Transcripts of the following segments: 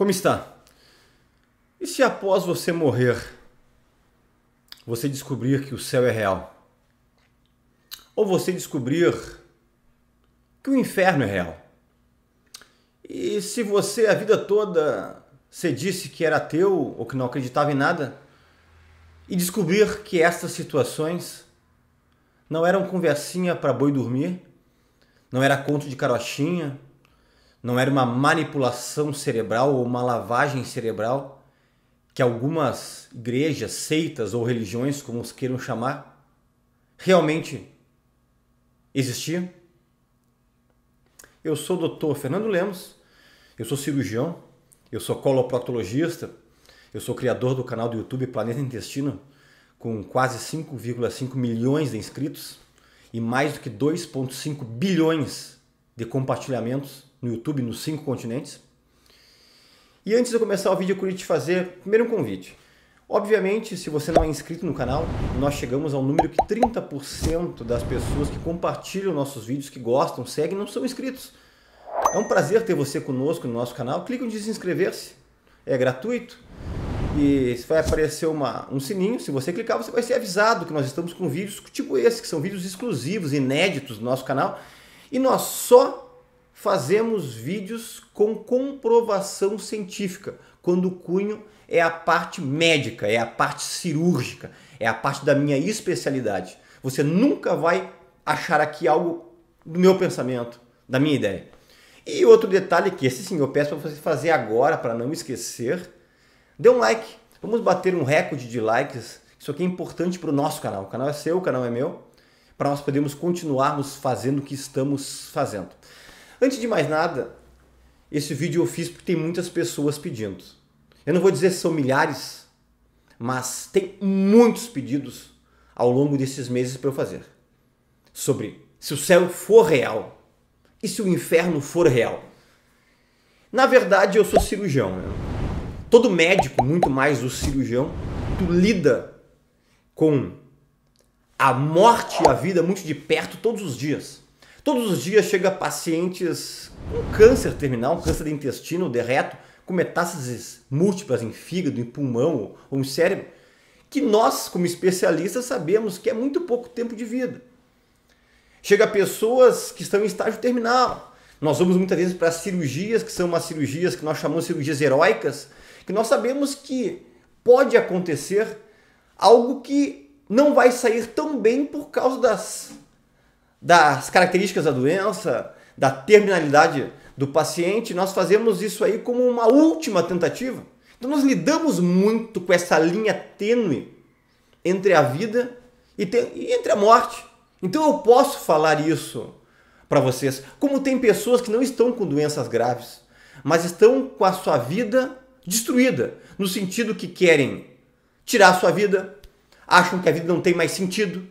Como está? E se após você morrer, você descobrir que o céu é real? Ou você descobrir que o inferno é real? E se você a vida toda se disse que era ateu ou que não acreditava em nada, e descobrir que estas situações não eram conversinha para boi dormir, não era conto de carochinha, não era uma manipulação cerebral ou uma lavagem cerebral que algumas igrejas, seitas ou religiões, como os queiram chamar, realmente existiam? Eu sou o doutor Fernando Lemos, eu sou cirurgião, eu sou coloproctologista, eu sou criador do canal do YouTube Planeta Intestino, com quase 5,5 milhões de inscritos e mais do que 2,5 bilhões de compartilhamentos no YouTube nos cinco continentes. E antes de começar o vídeo, eu queria te fazer primeiro um convite. Obviamente, se você não é inscrito no canal, nós chegamos ao número que 30% das pessoas que compartilham nossos vídeos, que gostam, seguem, não são inscritos. É um prazer ter você conosco no nosso canal. Clique em inscrever-se, é gratuito. E vai aparecer uma, um sininho, se você clicar, você vai ser avisado que nós estamos com vídeos tipo esse, que são vídeos exclusivos, inéditos do nosso canal. E nós só fazemos vídeos com comprovação científica, quando o cunho é a parte médica, é a parte cirúrgica, é a parte da minha especialidade. Você nunca vai achar aqui algo do meu pensamento, da minha ideia. E outro detalhe que esse sim eu peço para você fazer agora para não esquecer, dê um like. Vamos bater um recorde de likes. Isso aqui é importante para o nosso canal. O canal é seu, o canal é meu, para nós podermos continuarmos fazendo o que estamos fazendo. Antes de mais nada, esse vídeo eu fiz porque tem muitas pessoas pedindo. Eu não vou dizer se são milhares, mas tem muitos pedidos ao longo desses meses para eu fazer. Sobre se o céu for real e se o inferno for real. Na verdade, eu sou cirurgião. Né? Todo médico, muito mais o cirurgião, tu lida com a morte e a vida muito de perto todos os dias. Todos os dias chega pacientes com câncer terminal, câncer de intestino, de reto, com metástases múltiplas em fígado, em pulmão ou em cérebro, que nós, como especialistas, sabemos que é muito pouco tempo de vida. Chega pessoas que estão em estágio terminal. Nós vamos muitas vezes para cirurgias, que são umas cirurgias que nós chamamos de cirurgias heróicas, que nós sabemos que pode acontecer algo que não vai sair tão bem por causa das das características da doença, da terminalidade do paciente, nós fazemos isso aí como uma última tentativa. Então nós lidamos muito com essa linha tênue entre a vida e, te- e entre a morte. Então eu posso falar isso para vocês, como tem pessoas que não estão com doenças graves, mas estão com a sua vida destruída, no sentido que querem tirar a sua vida, acham que a vida não tem mais sentido,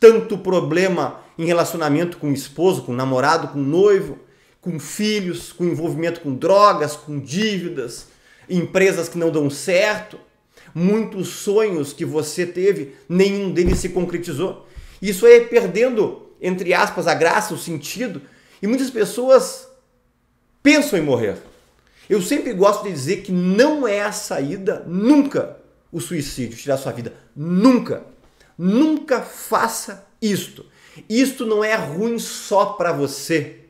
tanto problema em relacionamento com o esposo, com o namorado, com o noivo, com filhos, com envolvimento com drogas, com dívidas, empresas que não dão certo, muitos sonhos que você teve, nenhum deles se concretizou. Isso é perdendo, entre aspas, a graça, o sentido, e muitas pessoas pensam em morrer. Eu sempre gosto de dizer que não é a saída nunca o suicídio, tirar sua vida, nunca. Nunca faça isto. Isto não é ruim só para você.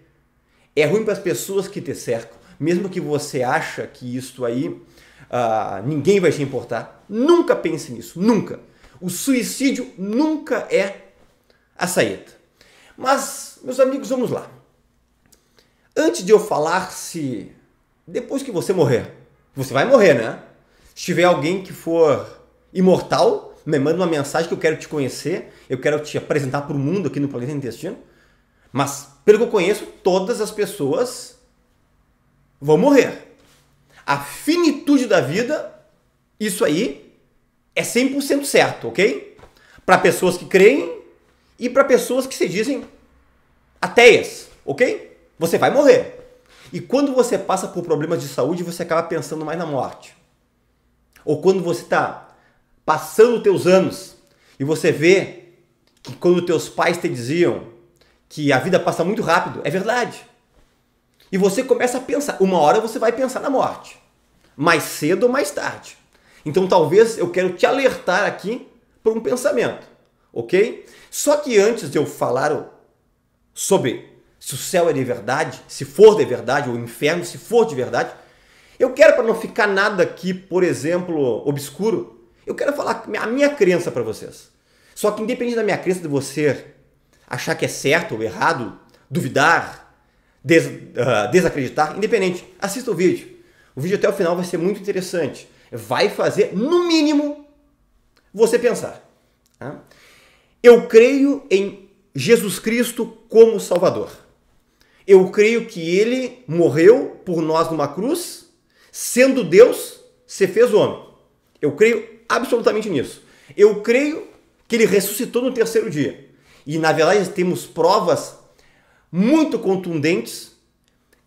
É ruim para as pessoas que te cercam. Mesmo que você acha que isto aí uh, ninguém vai se importar. Nunca pense nisso, nunca. O suicídio nunca é a saída. Mas, meus amigos, vamos lá. Antes de eu falar se depois que você morrer, você vai morrer, né? Se tiver alguém que for imortal, me manda uma mensagem que eu quero te conhecer, eu quero te apresentar para o mundo aqui no planeta intestino. Mas, pelo que eu conheço, todas as pessoas vão morrer. A finitude da vida, isso aí é 100% certo, ok? Para pessoas que creem e para pessoas que se dizem ateias, ok? Você vai morrer. E quando você passa por problemas de saúde, você acaba pensando mais na morte. Ou quando você está passando teus anos e você vê que quando teus pais te diziam que a vida passa muito rápido, é verdade. E você começa a pensar, uma hora você vai pensar na morte, mais cedo ou mais tarde. Então talvez eu quero te alertar aqui por um pensamento, ok? Só que antes de eu falar sobre se o céu é de verdade, se for de verdade, ou o inferno, se for de verdade, eu quero para não ficar nada aqui, por exemplo, obscuro, eu quero falar a minha crença para vocês. Só que independente da minha crença de você achar que é certo ou errado, duvidar, des, uh, desacreditar, independente, assista o vídeo. O vídeo até o final vai ser muito interessante. Vai fazer, no mínimo, você pensar. Tá? Eu creio em Jesus Cristo como Salvador. Eu creio que ele morreu por nós numa cruz, sendo Deus, se fez homem. Eu creio absolutamente nisso. Eu creio que ele ressuscitou no terceiro dia. E na verdade temos provas muito contundentes,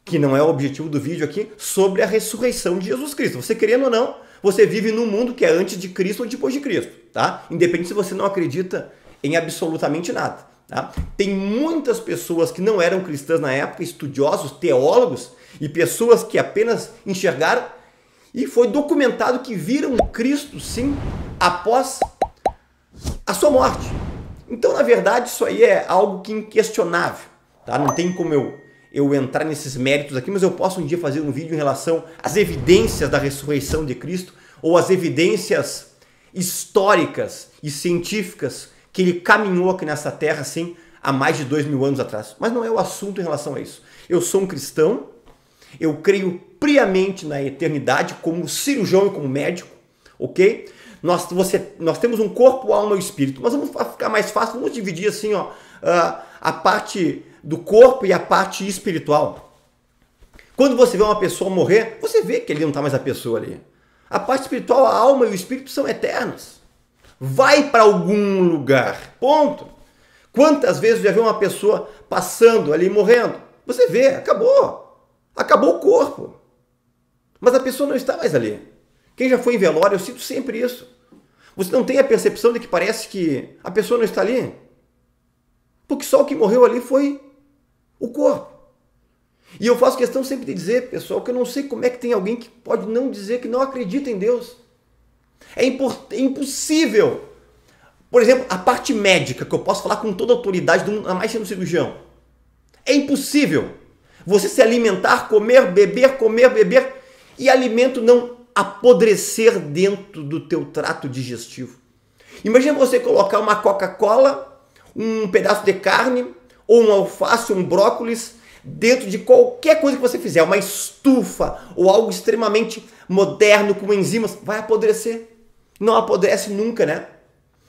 que não é o objetivo do vídeo aqui, sobre a ressurreição de Jesus Cristo. Você querendo ou não, você vive num mundo que é antes de Cristo ou depois de Cristo, tá? Independente se você não acredita em absolutamente nada, tá? Tem muitas pessoas que não eram cristãs na época, estudiosos, teólogos e pessoas que apenas enxergaram e foi documentado que viram Cristo, sim, após a sua morte. Então, na verdade, isso aí é algo que é inquestionável, tá? Não tem como eu eu entrar nesses méritos aqui, mas eu posso um dia fazer um vídeo em relação às evidências da ressurreição de Cristo ou às evidências históricas e científicas que ele caminhou aqui nessa terra, assim, há mais de dois mil anos atrás. Mas não é o assunto em relação a isso. Eu sou um cristão, eu creio priamente na eternidade como cirurgião e como médico, ok? Nós, você, nós temos um corpo, alma e espírito. Mas vamos ficar mais fácil, vamos dividir assim, ó, ah, a parte do corpo e a parte espiritual. Quando você vê uma pessoa morrer, você vê que ele não está mais a pessoa ali. A parte espiritual, a alma e o espírito são eternos. Vai para algum lugar. Ponto. Quantas vezes já viu uma pessoa passando ali morrendo? Você vê, acabou. Acabou o corpo. Mas a pessoa não está mais ali. Quem já foi em velório, eu sinto sempre isso. Você não tem a percepção de que parece que a pessoa não está ali? Porque só o que morreu ali foi o corpo. E eu faço questão sempre de dizer, pessoal, que eu não sei como é que tem alguém que pode não dizer que não acredita em Deus. É, é impossível. Por exemplo, a parte médica, que eu posso falar com toda autoridade, do ainda mais sendo cirurgião. É impossível você se alimentar, comer, beber, comer, beber e alimento não apodrecer dentro do teu trato digestivo. Imagina você colocar uma Coca-Cola, um pedaço de carne, ou um alface, um brócolis, dentro de qualquer coisa que você fizer, uma estufa ou algo extremamente moderno com enzimas, vai apodrecer. Não apodrece nunca, né?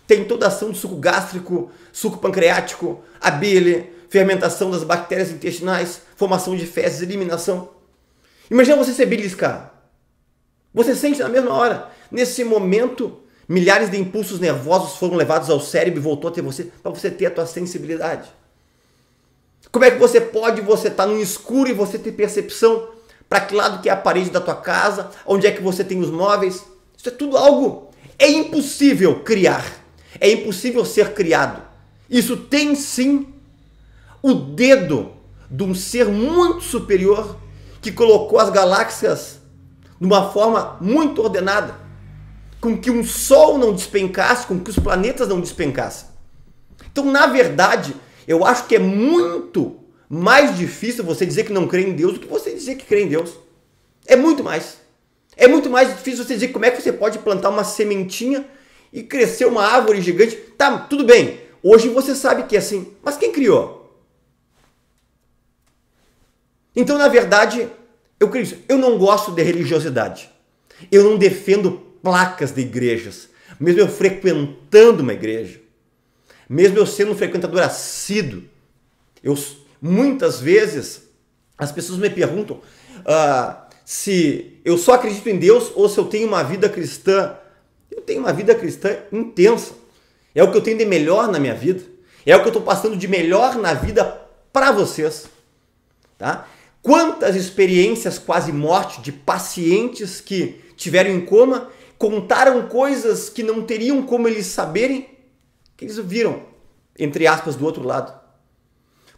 Tem toda a ação do suco gástrico, suco pancreático, a bile, fermentação das bactérias intestinais, formação de fezes, eliminação. Imagina você se beliscar. Você sente na mesma hora. Nesse momento, milhares de impulsos nervosos foram levados ao cérebro e voltou até você para você ter a tua sensibilidade. Como é que você pode você estar tá no escuro e você ter percepção para que lado que é a parede da tua casa, onde é que você tem os móveis? Isso é tudo algo. É impossível criar. É impossível ser criado. Isso tem sim o dedo de um ser muito superior que colocou as galáxias de uma forma muito ordenada, com que um sol não despencasse, com que os planetas não despencassem. Então, na verdade, eu acho que é muito mais difícil você dizer que não crê em Deus do que você dizer que crê em Deus. É muito mais. É muito mais difícil você dizer como é que você pode plantar uma sementinha e crescer uma árvore gigante. Tá, tudo bem. Hoje você sabe que é assim. Mas quem criou? Então, na verdade, eu creio isso. Eu não gosto de religiosidade. Eu não defendo placas de igrejas. Mesmo eu frequentando uma igreja, mesmo eu sendo um frequentador assíduo, eu, muitas vezes as pessoas me perguntam ah, se eu só acredito em Deus ou se eu tenho uma vida cristã. Eu tenho uma vida cristã intensa. É o que eu tenho de melhor na minha vida. É o que eu estou passando de melhor na vida para vocês. Tá? Quantas experiências quase morte de pacientes que tiveram em coma contaram coisas que não teriam como eles saberem, que eles viram, entre aspas, do outro lado.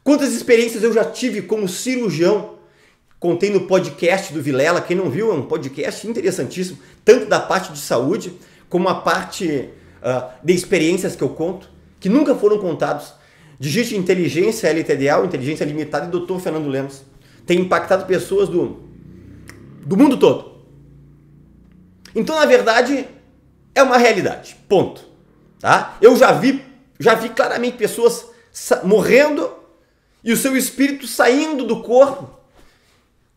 Quantas experiências eu já tive como cirurgião, contei no podcast do Vilela, quem não viu, é um podcast interessantíssimo, tanto da parte de saúde, como a parte uh, de experiências que eu conto, que nunca foram contados. Digite inteligência LTDA, inteligência limitada e doutor Fernando Lemos tem impactado pessoas do, do mundo todo. Então, na verdade, é uma realidade. Ponto. Tá? Eu já vi, já vi claramente pessoas morrendo e o seu espírito saindo do corpo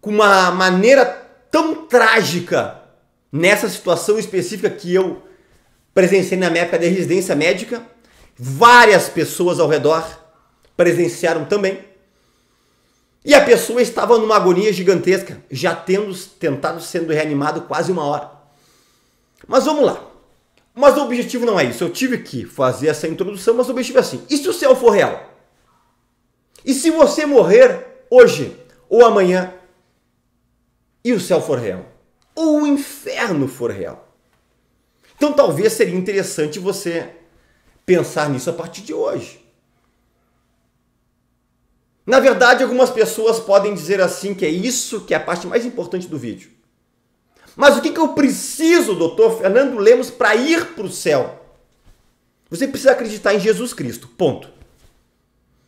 com uma maneira tão trágica nessa situação específica que eu presenciei na minha época de residência médica. Várias pessoas ao redor presenciaram também. E a pessoa estava numa agonia gigantesca, já tendo tentado sendo reanimado quase uma hora. Mas vamos lá. Mas o objetivo não é isso. Eu tive que fazer essa introdução, mas o objetivo é assim. E se o céu for real? E se você morrer hoje ou amanhã e o céu for real? Ou o inferno for real? Então talvez seria interessante você pensar nisso a partir de hoje. Na verdade, algumas pessoas podem dizer assim que é isso que é a parte mais importante do vídeo. Mas o que, que eu preciso, doutor Fernando Lemos, para ir para o céu? Você precisa acreditar em Jesus Cristo. Ponto.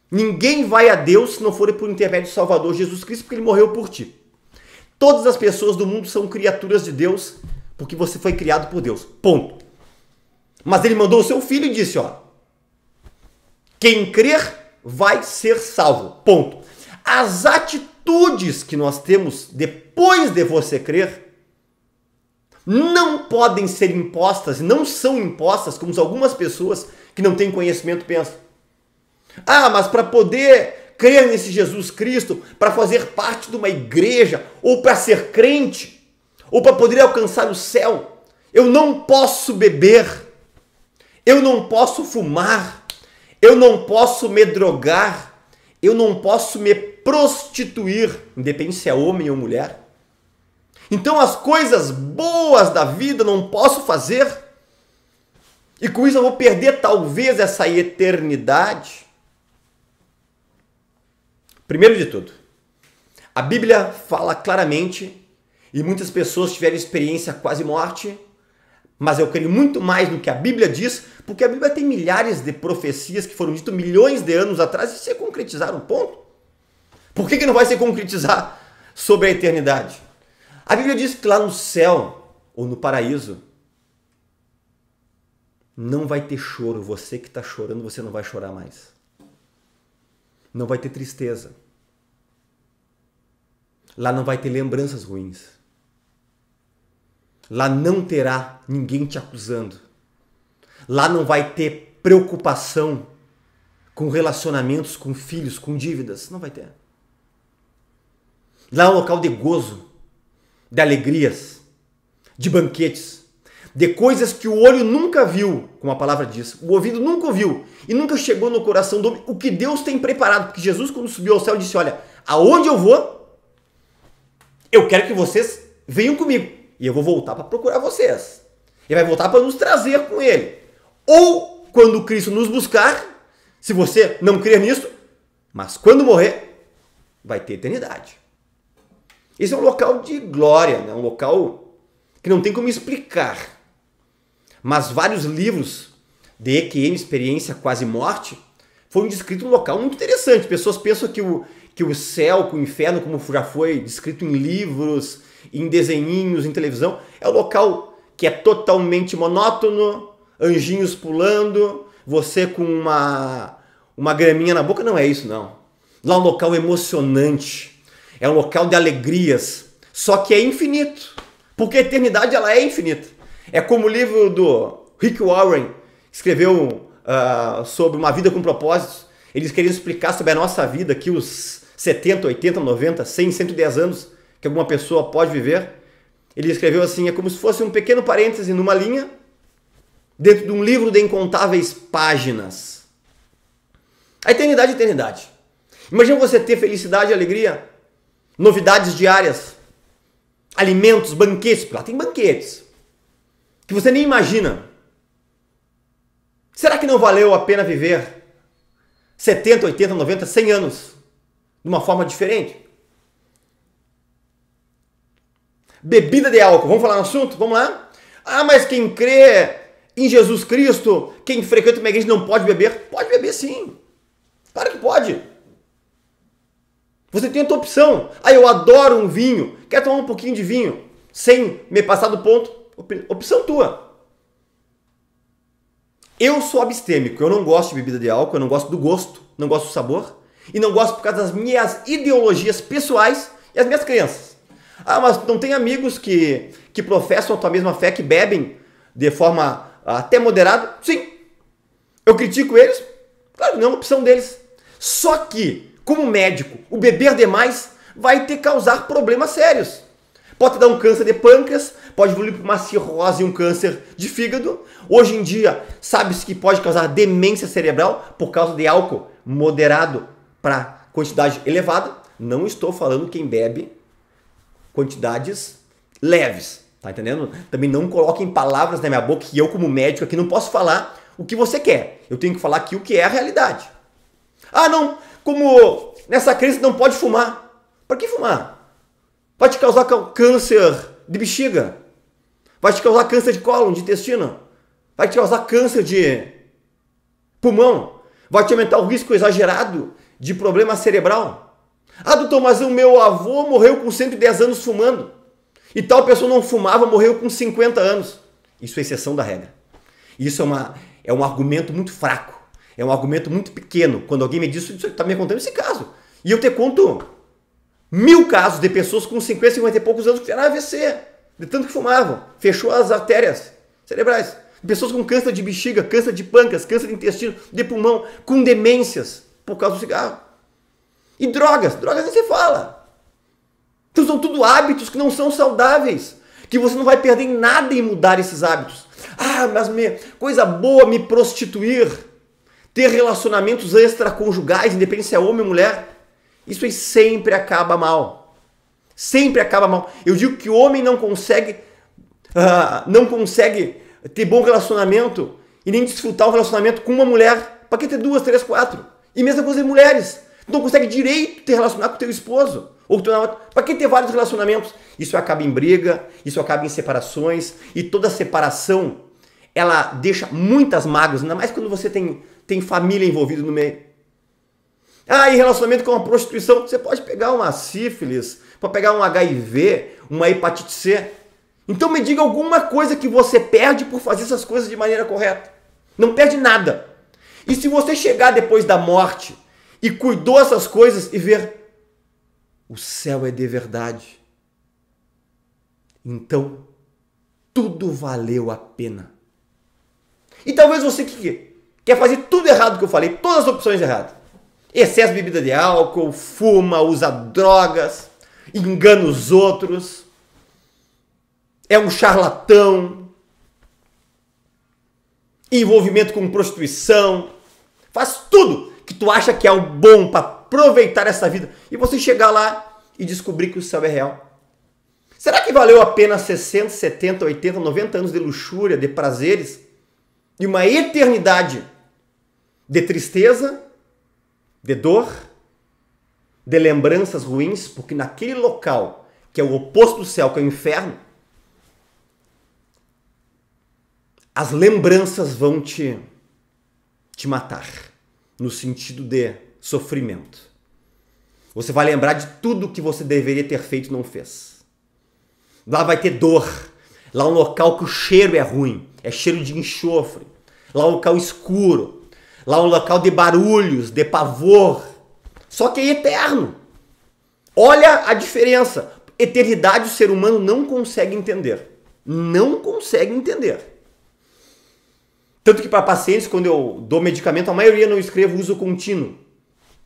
Ninguém vai a Deus se não for por intermédio do Salvador Jesus Cristo, porque ele morreu por ti. Todas as pessoas do mundo são criaturas de Deus, porque você foi criado por Deus. Ponto. Mas ele mandou o seu filho e disse: ó, quem crer vai ser salvo. Ponto. As atitudes que nós temos depois de você crer não podem ser impostas não são impostas como algumas pessoas que não têm conhecimento pensam. Ah, mas para poder crer nesse Jesus Cristo, para fazer parte de uma igreja ou para ser crente ou para poder alcançar o céu, eu não posso beber, eu não posso fumar, eu não posso me drogar. Eu não posso me prostituir, independente se é homem ou mulher. Então as coisas boas da vida eu não posso fazer. E com isso eu vou perder talvez essa eternidade. Primeiro de tudo, a Bíblia fala claramente, e muitas pessoas tiveram experiência quase morte, mas eu creio muito mais no que a Bíblia diz, porque a Bíblia tem milhares de profecias que foram ditas milhões de anos atrás e se concretizaram, ponto. Por que, que não vai se concretizar sobre a eternidade? A Bíblia diz que lá no céu ou no paraíso não vai ter choro. Você que está chorando, você não vai chorar mais. Não vai ter tristeza. Lá não vai ter lembranças ruins Lá não terá ninguém te acusando. Lá não vai ter preocupação com relacionamentos, com filhos, com dívidas. Não vai ter. Lá é um local de gozo, de alegrias, de banquetes, de coisas que o olho nunca viu, como a palavra diz, o ouvido nunca ouviu e nunca chegou no coração do homem. O que Deus tem preparado, porque Jesus, quando subiu ao céu, disse: Olha, aonde eu vou, eu quero que vocês venham comigo. E eu vou voltar para procurar vocês. Ele vai voltar para nos trazer com ele. Ou quando Cristo nos buscar, se você não crer nisso, mas quando morrer, vai ter eternidade. Esse é um local de glória, né? um local que não tem como explicar. Mas vários livros de EQM, Experiência Quase Morte, foram descritos um local muito interessante. Pessoas pensam que o, que o céu, que o inferno, como já foi descrito em livros, em desenhinhos, em televisão. É o local que é totalmente monótono, anjinhos pulando, você com uma, uma graminha na boca. Não é isso, não. Lá é um local emocionante, é um local de alegrias, só que é infinito, porque a eternidade ela é infinita. É como o livro do Rick Warren escreveu uh, sobre uma vida com propósitos. Eles queriam explicar sobre a nossa vida que os 70, 80, 90, 100, 110 anos que alguma pessoa pode viver. Ele escreveu assim: é como se fosse um pequeno parêntese numa linha, dentro de um livro de incontáveis páginas. A eternidade é eternidade. Imagina você ter felicidade e alegria, novidades diárias, alimentos, banquetes, porque lá tem banquetes, que você nem imagina. Será que não valeu a pena viver 70, 80, 90, 100 anos de uma forma diferente? Bebida de álcool. Vamos falar no assunto? Vamos lá? Ah, mas quem crê em Jesus Cristo, quem frequenta uma igreja não pode beber? Pode beber sim. Claro que pode. Você tem outra opção. Ah, eu adoro um vinho. Quer tomar um pouquinho de vinho sem me passar do ponto? Opção tua. Eu sou abstêmico. Eu não gosto de bebida de álcool. Eu não gosto do gosto. Não gosto do sabor. E não gosto por causa das minhas ideologias pessoais e as minhas crenças. Ah, mas não tem amigos que, que professam a tua mesma fé, que bebem de forma ah, até moderada? Sim. Eu critico eles? Claro, não é uma opção deles. Só que, como médico, o beber demais vai te causar problemas sérios. Pode dar um câncer de pâncreas, pode evoluir para uma cirrose e um câncer de fígado. Hoje em dia, sabe-se que pode causar demência cerebral por causa de álcool moderado para quantidade elevada. Não estou falando quem bebe quantidades leves, tá entendendo? Também não coloquem palavras na minha boca que eu, como médico aqui, não posso falar o que você quer. Eu tenho que falar aqui o que é a realidade. Ah, não, como nessa crise não pode fumar. Para que fumar? Vai te causar câncer de bexiga. Vai te causar câncer de cólon, de intestino. Vai te causar câncer de pulmão. Vai te aumentar o risco exagerado de problema cerebral. Ah, doutor, mas o meu avô morreu com 110 anos fumando. E tal pessoa não fumava, morreu com 50 anos. Isso é exceção da regra. Isso é, uma, é um argumento muito fraco. É um argumento muito pequeno. Quando alguém me diz isso, está me contando esse caso. E eu te conto mil casos de pessoas com 50, 50 e poucos anos que fizeram AVC, de tanto que fumavam. Fechou as artérias cerebrais. Pessoas com câncer de bexiga, câncer de pâncreas, câncer de intestino, de pulmão, com demências por causa do cigarro. E drogas, drogas nem se fala. Então são tudo hábitos que não são saudáveis, que você não vai perder em nada em mudar esses hábitos. Ah, mas me, coisa boa me prostituir, ter relacionamentos extraconjugais, independente se é homem ou mulher. Isso aí sempre acaba mal. Sempre acaba mal. Eu digo que o homem não consegue, uh, não consegue ter bom relacionamento e nem desfrutar um relacionamento com uma mulher. Para que ter duas, três, quatro? E mesma coisa em mulheres. Tu não consegue direito te relacionar com teu esposo. Ou teu Para que ter vários relacionamentos? Isso acaba em briga, isso acaba em separações. E toda separação, ela deixa muitas mágoas. Ainda mais quando você tem, tem família envolvida no meio. Ah, e relacionamento com a prostituição. Você pode pegar uma sífilis, pode pegar um HIV, uma hepatite C. Então me diga alguma coisa que você perde por fazer essas coisas de maneira correta. Não perde nada. E se você chegar depois da morte e cuidou essas coisas e ver o céu é de verdade. Então, tudo valeu a pena. E talvez você que quer fazer tudo errado que eu falei, todas as opções erradas. Excesso de bebida de álcool, fuma, usa drogas, engana os outros, é um charlatão, envolvimento com prostituição, faz tudo que tu acha que é o bom para aproveitar essa vida e você chegar lá e descobrir que o céu é real? Será que valeu a pena 60, 70, 80, 90 anos de luxúria, de prazeres e uma eternidade de tristeza, de dor, de lembranças ruins, porque naquele local que é o oposto do céu, que é o inferno, as lembranças vão te, te matar no sentido de sofrimento. Você vai lembrar de tudo que você deveria ter feito e não fez. Lá vai ter dor. Lá é um local que o cheiro é ruim, é cheiro de enxofre. Lá é um local escuro. Lá é um local de barulhos, de pavor. Só que é eterno. Olha a diferença. Eternidade o ser humano não consegue entender. Não consegue entender. Tanto que para pacientes, quando eu dou medicamento, a maioria não escrevo uso contínuo.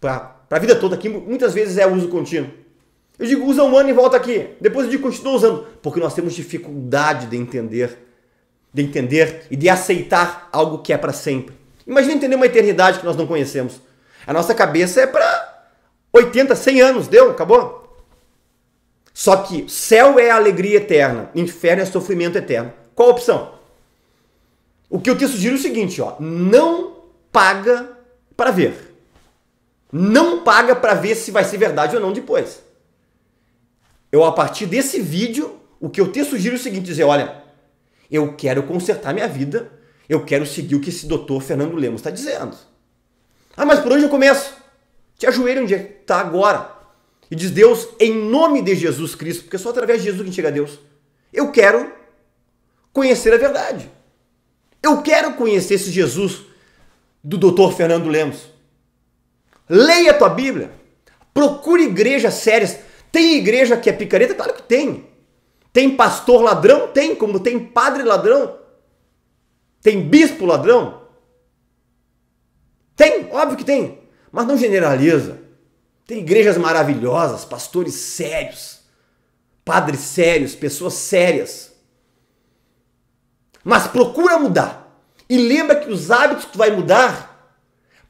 Para a vida toda aqui, muitas vezes é uso contínuo. Eu digo, usa um ano e volta aqui. Depois eu digo, continua usando. Porque nós temos dificuldade de entender, de entender e de aceitar algo que é para sempre. Imagina entender uma eternidade que nós não conhecemos. A nossa cabeça é para 80, 100 anos. Deu? Acabou? Só que céu é alegria eterna, inferno é sofrimento eterno. Qual a opção? O que eu te sugiro é o seguinte, ó, não paga para ver. Não paga para ver se vai ser verdade ou não depois. Eu a partir desse vídeo, o que eu te sugiro é o seguinte, dizer, olha, eu quero consertar minha vida, eu quero seguir o que esse doutor Fernando Lemos está dizendo. Ah, mas por onde eu começo? Te ajoelha onde é está agora. E diz Deus, em nome de Jesus Cristo, porque é só através de Jesus que a gente chega a Deus. Eu quero conhecer a verdade. Eu quero conhecer esse Jesus do Dr. Fernando Lemos. Leia a tua Bíblia. Procure igrejas sérias. Tem igreja que é picareta? Claro que tem. Tem pastor ladrão? Tem, como tem padre ladrão. Tem bispo ladrão? Tem, óbvio que tem. Mas não generaliza. Tem igrejas maravilhosas, pastores sérios, padres sérios, pessoas sérias. Mas procura mudar. E lembra que os hábitos que tu vai mudar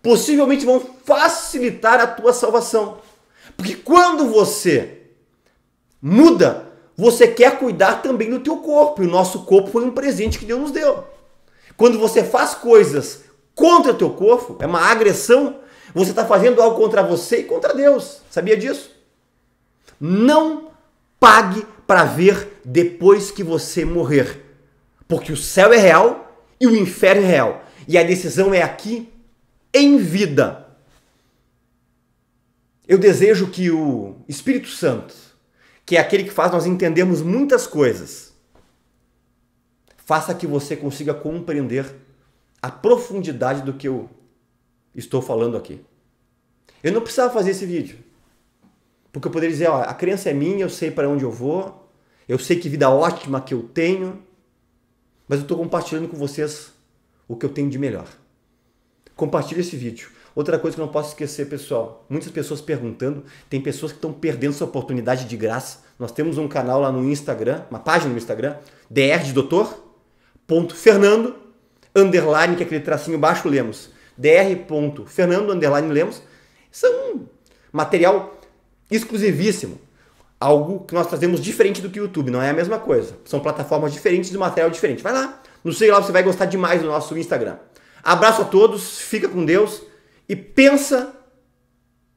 possivelmente vão facilitar a tua salvação. Porque quando você muda, você quer cuidar também do teu corpo. E o nosso corpo foi um presente que Deus nos deu. Quando você faz coisas contra o teu corpo, é uma agressão, você está fazendo algo contra você e contra Deus. Sabia disso? Não pague para ver depois que você morrer. Porque o céu é real e o inferno é real. E a decisão é aqui em vida. Eu desejo que o Espírito Santo, que é aquele que faz nós entendermos muitas coisas, faça que você consiga compreender a profundidade do que eu estou falando aqui. Eu não precisava fazer esse vídeo. Porque eu poderia dizer, ó, a crença é minha, eu sei para onde eu vou, eu sei que vida ótima que eu tenho, mas eu estou compartilhando com vocês o que eu tenho de melhor. Compartilhe esse vídeo. Outra coisa que eu não posso esquecer, pessoal, muitas pessoas perguntando, tem pessoas que estão perdendo essa oportunidade de graça. Nós temos um canal lá no Instagram, uma página no Instagram, dr de doutor, ponto Fernando, underline, que é aquele tracinho baixo, Lemos, dr. Fernando, underline, Lemos, são é material exclusivíssimo algo que nós trazemos diferente do que o YouTube, não é a mesma coisa. São plataformas diferentes e material diferente. Vai lá, nos sei lá, você vai gostar demais do nosso Instagram. Abraço a todos, fica com Deus e pensa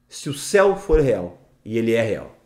se o céu for real. E ele é real.